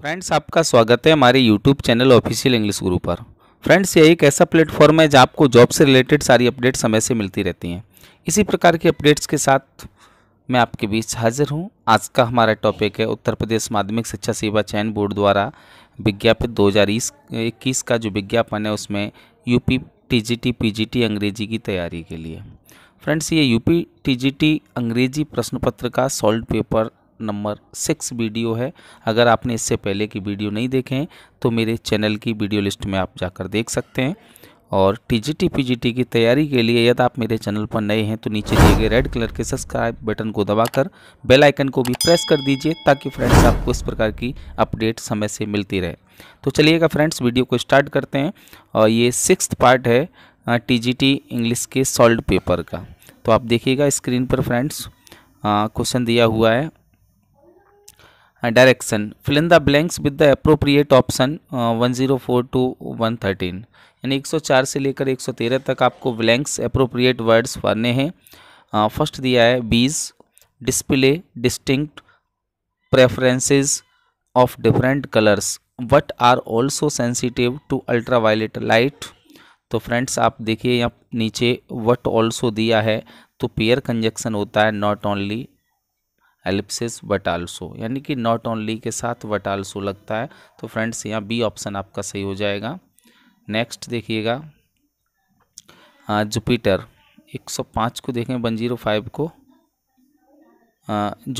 friends आपका स्वागत है हमारे यूट्यूब चैनल ऑफिशियल इंग्लिश गुरु पर फ्रेंड्स यह एक ऐसा प्लेटफॉर्म है जहाँ आपको जॉब से रिलेटेड सारी अपडेट समय से मिलती रहती हैं इसी प्रकार की अपडेट्स के साथ मैं आपके बीच हाजिर हूँ आज का हमारा टॉपिक है उत्तर प्रदेश माध्यमिक शिक्षा सेवा चयन बोर्ड द्वारा विज्ञापित दो हज़ार इक्कीस का जो विज्ञापन है उसमें यूपी टीजीटी पीजीटी अंग्रेजी की तैयारी के लिए फ्रेंड्स ये यूपी टीजीटी अंग्रेजी प्रश्न पत्र का solved paper number six video है अगर आपने इससे पहले की वीडियो नहीं देखें तो मेरे चैनल की वीडियो लिस्ट में आप जाकर देख सकते हैं और टीजीटी पीजीटी की तैयारी के लिए यदि आप मेरे चैनल पर नए हैं तो नीचे दिए गए रेड कलर के सब्सक्राइब बटन को दबाकर बेल आइकन को भी प्रेस कर दीजिए ताकि फ्रेंड्स आपको इस प्रकार की अपडेट समय से मिलती रहे तो चलिएगा फ्रेंड्स वीडियो को स्टार्ट करते हैं और ये सिक्स पार्ट है टीजीटी इंग्लिश के सॉल्व पेपर का तो आप देखिएगा स्क्रीन पर फ्रेंड्स क्वेश्चन दिया हुआ है direction fill in the blanks with the appropriate option 104 to 113 यानी 104 से लेकर 113 तक आपको ब्लैंक्स अप्रोप्रिएट वर्ड्स भरने हैं फर्स्ट uh, दिया है bees display distinct preferences of different colours what are also sensitive to ultra violet light तो फ्रेंड्स आप देखिए यहाँ नीचे वट ऑल्सो दिया है तो पेयर कंजक्शन होता है not only ellipsis but also यानी कि नॉट ओनली के साथ बट आल्सो लगता है तो फ्रेंड्स यहाँ बी ऑप्शन आपका सही हो जाएगा नेक्स्ट देखिएगा जुपिटर 105 को देखें वन जीरो फाइव को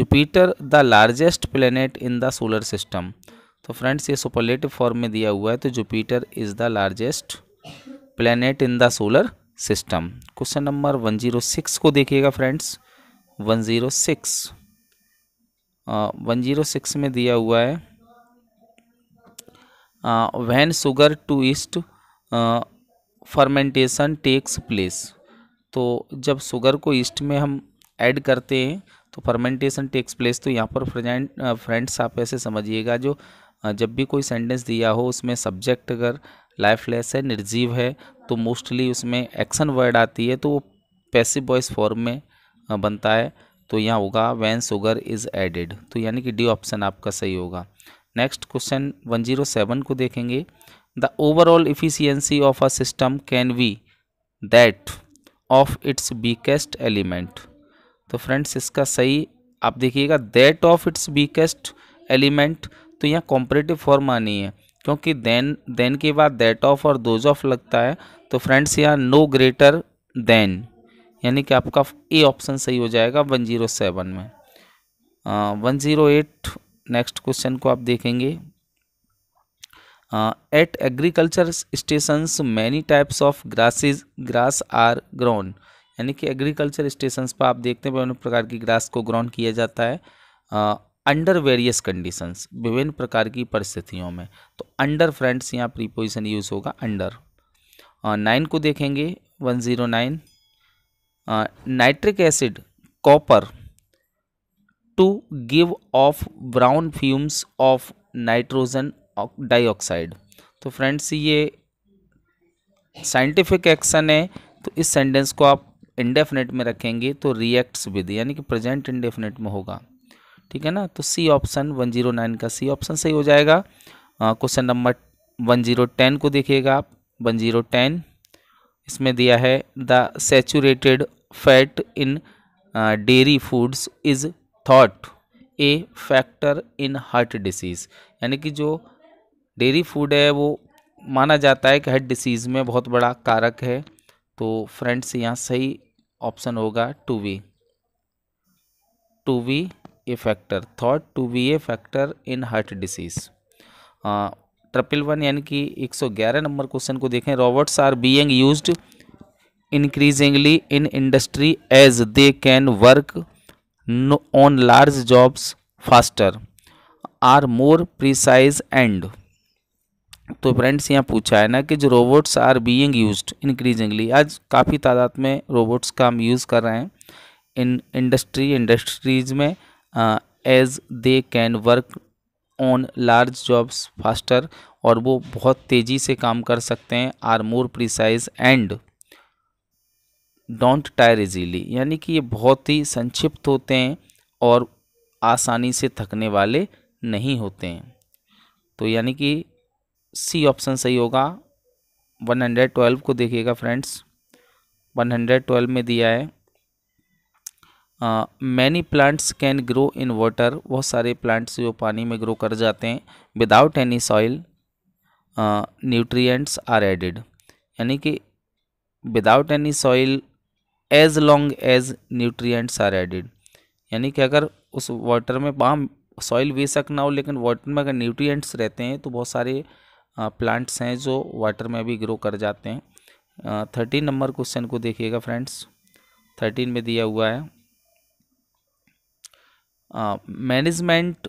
Jupiter the largest planet in the solar system तो फ्रेंड्स ये सुपरलेटिव फॉर्म में दिया हुआ है तो Jupiter is the largest planet in the solar system question number 106 को देखिएगा फ्रेंड्स 106 वन जीरो सिक्स में दिया हुआ है when sugar to yeast fermentation takes place तो जब शुगर को ईस्ट में हम ऐड करते हैं तो फर्मेंटेशन टेक्स प्लेस तो यहाँ पर फ्रेजेंट फ्रेंड्स आप ऐसे समझिएगा जो जब भी कोई सेंटेंस दिया हो उसमें सब्जेक्ट अगर लाइफलेस है निर्जीव है तो मोस्टली उसमें एक्शन वर्ड आती है तो वो पैसिव वॉइस फॉर्म में बनता है तो यहाँ होगा वैन शुगर इज़ एडेड तो यानी कि डी ऑप्शन आपका सही होगा next question one zero seven को देखेंगे the overall efficiency of a system can be that of its weakest element तो फ्रेंड्स इसका सही आप देखिएगा that of its weakest element तो यहाँ कॉम्परेटिव फॉर्म आनी है क्योंकि देन देन के बाद दैट ऑफ और दोज ऑफ लगता है तो फ्रेंड्स यहाँ नो ग्रेटर देन यानी कि आपका ए ऑप्शन सही हो जाएगा वन जीरो सेवन में one zero eight next question को आप देखेंगे at agriculture stations many types of grasses grass are grown यानी कि एग्रीकल्चर स्टेशंस पर आप देखते हैं विभिन्न प्रकार की ग्रास को ग्रोन किया जाता है अंडर वेरियस कंडीशंस विभिन्न प्रकार की परिस्थितियों में तो अंडर फ्रेंड्स यहाँ प्रीपोजिशन यूज़ होगा अंडर नाइन को देखेंगे one zero nine nitric acid copper to give off brown fumes of nitrogen dioxide तो फ्रेंड्स ये साइंटिफिक एक्शन है तो इस सेंटेंस को आप इंडेफिनेट में रखेंगे तो रिएक्ट्स विद यानी कि प्रेजेंट इंडेफिनेट में होगा ठीक है ना तो C option one zero nine का सी ऑप्शन सही हो जाएगा question number one zero ten को देखिएगा आप वन जीरो टेन इसमें दिया है the saturated fat in dairy foods is thought a factor in heart disease यानी कि जो डेयरी फूड है वो माना जाता है कि हार्ट डिसीज़ में बहुत बड़ा कारक है तो फ्रेंड्स यहाँ सही ऑप्शन होगा to be to be a factor thought to be a factor in heart disease triple one यानी कि एक सौ ग्यारह नंबर क्वेश्चन को देखें robots are being used increasingly in industry as they can work on large jobs faster are more precise and तो friends यहाँ पूछा है ना कि जो robots are being used increasingly आज काफ़ी तादाद में रोबोट्स का हम यूज़ कर रहे हैं इन इंडस्ट्री इंडस्ट्रीज में as they can work on large jobs faster और वो बहुत तेज़ी से काम कर सकते हैं are more precise and don't tire easily यानी कि ये बहुत ही संक्षिप्त होते हैं और आसानी से थकने वाले नहीं होते हैं तो यानी कि सी ऑप्शन सही होगा 112 को देखिएगा फ्रेंड्स 112 में दिया है many plants can grow in water बहुत सारे प्लांट्स जो पानी में ग्रो कर जाते हैं without any soil nutrients are added यानी कि without any soil as long as nutrients are added यानी कि अगर उस वाटर में बाम सॉइल बेशक ना हो लेकिन वाटर में अगर न्यूट्रिएंट्स रहते हैं तो बहुत सारे प्लांट्स हैं जो वाटर में भी ग्रो कर जाते हैं थर्टीन नंबर क्वेश्चन को देखिएगा फ्रेंड्स थर्टीन में दिया हुआ है management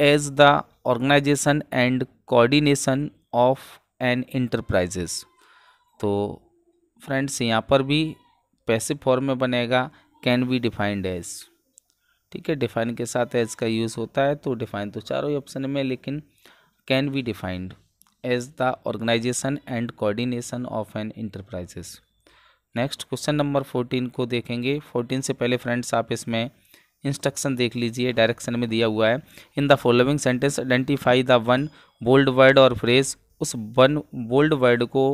as the organisation and coordination of an enterprises तो फ्रेंड्स यहाँ पर भी पैसे फॉर्म में बनेगा कैन बी डिफाइंड एज ठीक है डिफाइन के साथ एज का यूज़ होता है तो डिफाइन तो चारों ही ऑप्शन में लेकिन can be defined as the organisation and coordination of an enterprises next question number fourteen को देखेंगे फोर्टीन से पहले फ्रेंड्स आप इसमें इंस्ट्रक्शन देख लीजिए डायरेक्शन में दिया हुआ है in the following sentence identify the one bold word और फ्रेज उस वन बोल्ड वर्ड को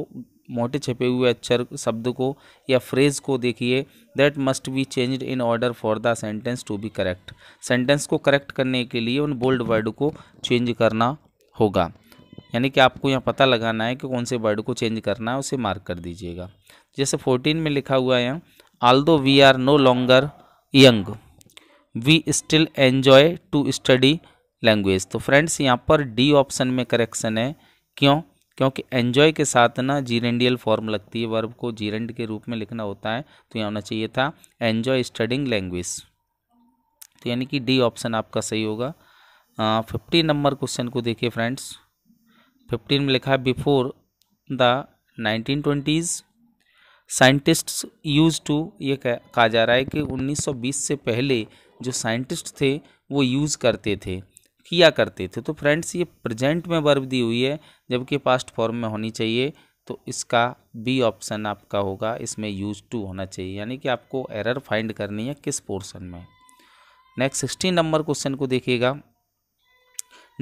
मोटे छपे हुए अक्षर शब्द को या फ्रेज को देखिए that must be changed in order for the sentence to be correct sentence को करेक्ट करने के लिए उन बोल्ड वर्ड को चेंज करना होगा यानी कि आपको यहाँ पता लगाना है कि कौन से वर्ड को चेंज करना है उसे मार्क कर दीजिएगा जैसे फोर्टीन में लिखा हुआ है although we are no longer young we still enjoy to study language तो फ्रेंड्स यहाँ पर डी ऑप्शन में करेक्शन है क्यों क्योंकि एन्जॉय के साथ ना जीरेंडियल फॉर्म लगती है वर्ब को जीरेंड के रूप में लिखना होता है तो यहाँ होना चाहिए था एन्जॉय स्टडिंग लैंग्वेज तो यानी कि डी ऑप्शन आपका सही होगा फिफ्टीन नंबर क्वेश्चन को देखिए फ्रेंड्स फिफ्टीन में लिखा है before the nineteen twenties scientists use to ये कहा जा रहा है कि 1920 से पहले जो साइंटिस्ट थे वो यूज़ करते थे किया करते थे तो फ्रेंड्स ये प्रेजेंट में वर्ब दी हुई है जबकि पास्ट फॉर्म में होनी चाहिए तो इसका बी ऑप्शन आपका होगा इसमें यूज टू होना चाहिए यानी कि आपको एरर फाइंड करनी है किस पोर्शन में नेक्स्ट सिक्सटीन नंबर क्वेश्चन को देखिएगा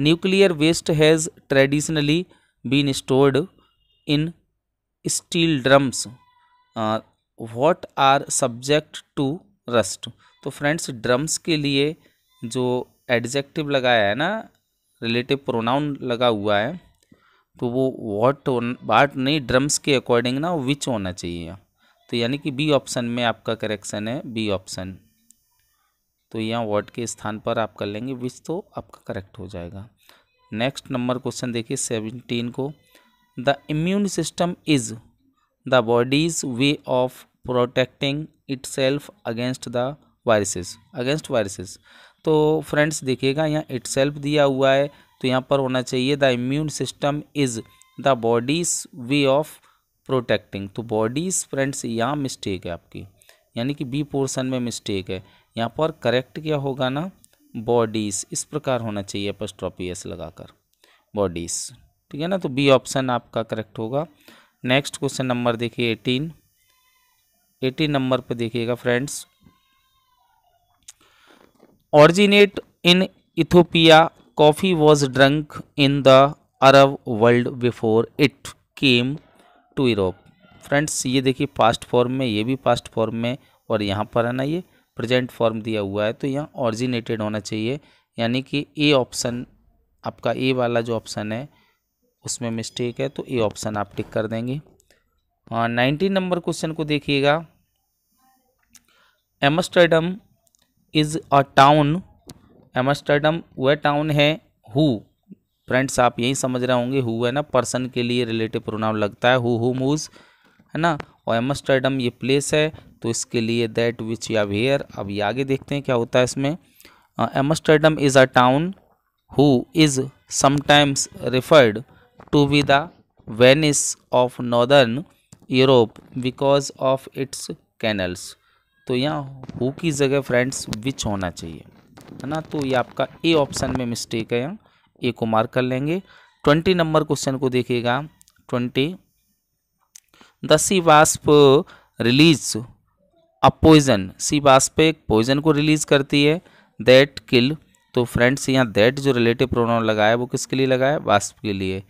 nuclear waste has traditionally been stored in steel drums what are subject to rust तो फ्रेंड्स ड्रम्स के लिए जो एडजेक्टिव लगाया है ना रिलेटिव प्रोनाउन लगा हुआ है तो वो वॉट वाट नहीं ड्रम्स के अकॉर्डिंग ना विच होना चाहिए तो यानी कि बी ऑप्शन में आपका करेक्शन है बी ऑप्शन तो यहाँ वॉट के स्थान पर आप कर लेंगे विच तो आपका करेक्ट हो जाएगा नेक्स्ट नंबर क्वेश्चन देखिए सेवनटीन को the immune system is the body's way of protecting itself against the viruses against viruses तो फ्रेंड्स देखिएगा यहाँ इट सेल्फ दिया हुआ है तो यहाँ पर होना चाहिए the immune system is the body's way of protecting तो बॉडीज फ्रेंड्स यहाँ मिस्टेक है आपकी यानी कि बी पोर्सन में मिस्टेक है यहाँ पर करेक्ट क्या होगा ना बॉडीज इस प्रकार होना चाहिए अपस्ट्रॉपी एस लगाकर बॉडीज ठीक है ना तो बी ऑप्शन आपका करेक्ट होगा नेक्स्ट क्वेश्चन नंबर देखिए एटीन एटीन नंबर पर देखिएगा friends originate in Ethiopia coffee was drunk in the Arab world before it came to Europe friends ये देखिए पास्ट फॉर्म में ये भी पास्ट फॉर्म में और यहाँ पर है ना ये प्रेजेंट फॉर्म दिया हुआ है तो यहाँ ऑरिजिनेटेड होना चाहिए यानी कि ए ऑप्शन आपका ए वाला जो ऑप्शन है उसमें मिस्टेक है तो ए ऑप्शन आप टिक कर देंगे हाँ, नाइनटीन नंबर क्वेश्चन को देखिएगा Amsterdam is a town Amsterdam वह टाउन है हु फ्रेंड्स आप यही समझ रहे होंगे हु है ना पर्सन के लिए रिलेटिव प्रोनाउन लगता है हु हु मूज है ना और एमस्टर्डम ये प्लेस है तो इसके लिए दैट विच या वेयर अब ये आगे देखते हैं क्या होता है इसमें Amsterdam is a town who is sometimes referred to be the Venice of northern Europe because of its canals तो यहाँ हु की जगह फ्रेंड्स विच होना चाहिए है ना तो ये आपका ए ऑप्शन में मिस्टेक है यहाँ ए को मार्क कर लेंगे ट्वेंटी नंबर क्वेश्चन को देखिएगा twenty the sea wasp release a poison sea wasp एक पोइजन को रिलीज करती है दैट किल तो फ्रेंड्स यहाँ दैट जो रिलेटिव प्रोनाउन लगाया वो किसके लिए लगाया वास्प के लिए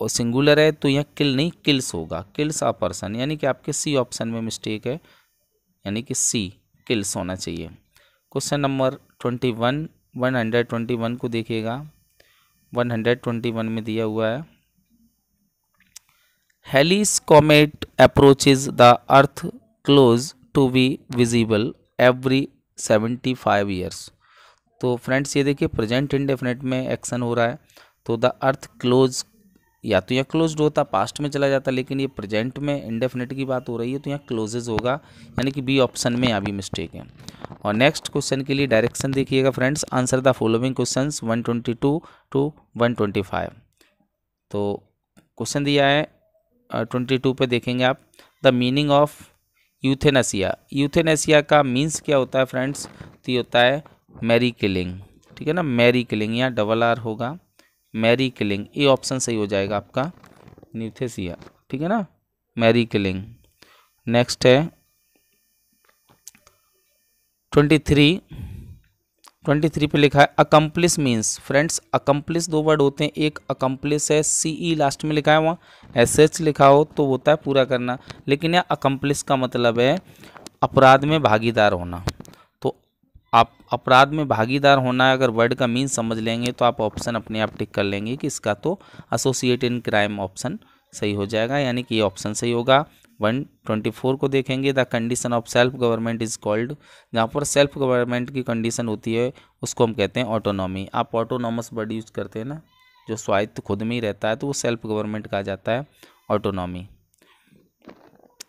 और सिंगुलर है तो यहाँ किल नहीं किल्स होगा किल्स आ पर्सन यानी कि आपके सी ऑप्शन में मिस्टेक है यानी कि सी किल्स होना चाहिए question number twenty one one hundred twenty one को देखिएगा वन हंड्रेड ट्वेंटी वन में दिया हुआ है Halley's comet approaches the earth close to be visible every seventy five years तो फ्रेंड्स ये देखिए प्रेजेंट इंडेफिनेट में एक्शन हो रहा है तो द अर्थ क्लोज या तो यहाँ क्लोज होता पास्ट में चला जाता लेकिन ये प्रेजेंट में इंडेफिनेट की बात हो रही है तो यहाँ क्लोजेज होगा यानी कि बी ऑप्शन में यहाँ भी मिस्टेक है और नेक्स्ट क्वेश्चन के लिए डायरेक्शन देखिएगा friends answer the following question 122 to 125 तो क्वेश्चन दिया है ट्वेंटी टू पे देखेंगे आप the meaning of euthanasia euthanasia का मीन्स क्या होता है फ्रेंड्स तो ये होता है मैरी किलिंग ठीक है ना मैरी किलिंग यहाँ डबल आर होगा मैरी किलिंग ये ऑप्शन सही हो जाएगा आपका न्यूथेसिया ठीक है ना मैरी किलिंग नेक्स्ट है ट्वेंटी थ्री ट्वेंटी थ्री पे लिखा है अकम्प्लिस मीन्स फ्रेंड्स अकम्प्लिस दो वर्ड होते हैं एक अकम्प्लिस है सी ई लास्ट में लिखा है वहाँ एस एच लिखा हो तो होता है पूरा करना लेकिन यह अकम्प्लिस का मतलब है अपराध में भागीदार होना आप अपराध में भागीदार होना अगर वर्ड का मीन समझ लेंगे तो आप ऑप्शन अपने आप टिक कर लेंगे कि इसका तो एसोसिएट इन क्राइम ऑप्शन सही हो जाएगा यानी कि ये ऑप्शन सही होगा वन ट्वेंटी फोर को देखेंगे the condition of self government is called जहाँ पर सेल्फ गवर्नमेंट की कंडीशन होती है उसको हम कहते हैं ऑटोनॉमी आप ऑटोनॉमस वर्ड यूज़ करते हैं ना जो स्वायत्त खुद में ही रहता है तो वो सेल्फ गवर्नमेंट कहा जाता है ऑटोनॉमी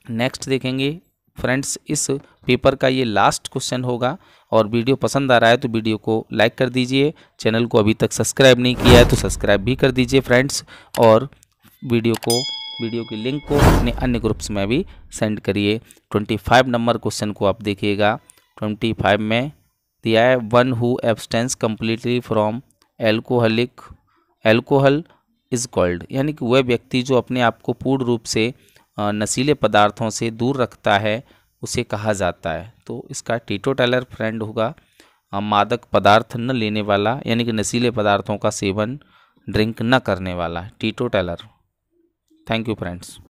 नेक्स्ट देखेंगे फ्रेंड्स इस पेपर का ये लास्ट क्वेश्चन होगा और वीडियो पसंद आ रहा है तो वीडियो को लाइक कर दीजिए चैनल को अभी तक सब्सक्राइब नहीं किया है तो सब्सक्राइब भी कर दीजिए फ्रेंड्स और वीडियो को वीडियो की लिंक को अपने अन्य ग्रुप्स में भी सेंड करिए 25 नंबर क्वेश्चन को आप देखिएगा 25 में दिया है one who abstains completely from alcoholic alcohol is called यानी कि वह व्यक्ति जो अपने आप को पूर्ण रूप से नशीले पदार्थों से दूर रखता है उसे कहा जाता है तो इसका टेलर फ्रेंड होगा मादक पदार्थ न लेने वाला यानी कि नशीले पदार्थों का सेवन ड्रिंक न करने वाला टीटोटैलर थैंक यू फ्रेंड्स